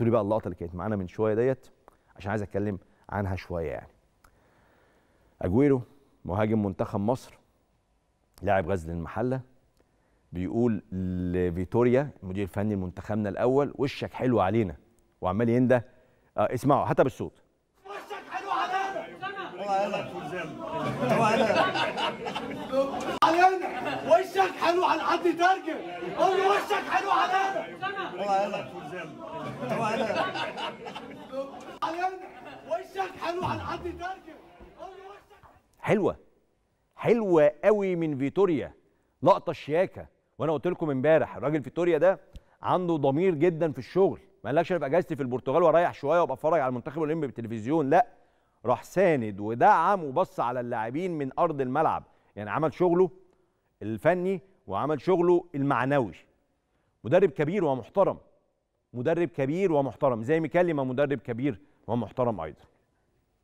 قلتوا لي بقى اللقطه اللي كانت معانا من شويه ديت عشان عايز اتكلم عنها شويه يعني اجويرو مهاجم منتخب مصر لاعب غزل المحله بيقول لفيتوريا المدير الفني لمنتخبنا الاول وشك حلو علينا وعمال ينده آه اسمعوا حتى بالصوت وشك حلو علينا علينا وشك حلو على حد ترجم قول وشك حلو علينا انا هو انا وشك على حد حلوه حلوه قوي من فيتوريا لقطه شياكه وانا قلت لكم امبارح الراجل فيتوريا ده عنده ضمير جدا في الشغل ما قالكش انا اجازتي في البرتغال واريح شويه وابقى اتفرج على المنتخب الاولمبي بالتلفزيون لا راح ساند ودعم وبص على اللاعبين من ارض الملعب يعني عمل شغله الفني وعمل شغله المعنوي مدرب كبير ومحترم مدرب كبير ومحترم زي ما كلمه مدرب كبير ومحترم ايضا